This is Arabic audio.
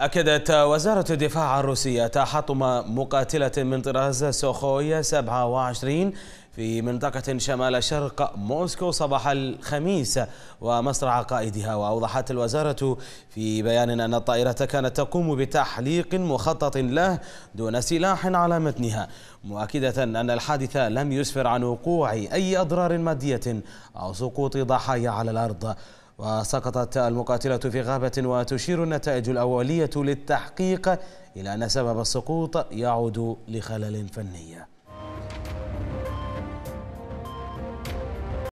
أكدت وزارة الدفاع الروسية تحطم مقاتلة من طراز سوخويا 27 في منطقة شمال شرق موسكو صباح الخميس ومصرع قائدها وأوضحت الوزارة في بيان أن الطائرة كانت تقوم بتحليق مخطط له دون سلاح على متنها مؤكدة أن الحادث لم يسفر عن وقوع أي أضرار مادية أو سقوط ضحايا على الأرض وسقطت المقاتلة في غابة وتشير النتائج الأولية للتحقيق إلى أن سبب السقوط يعود لخلل فني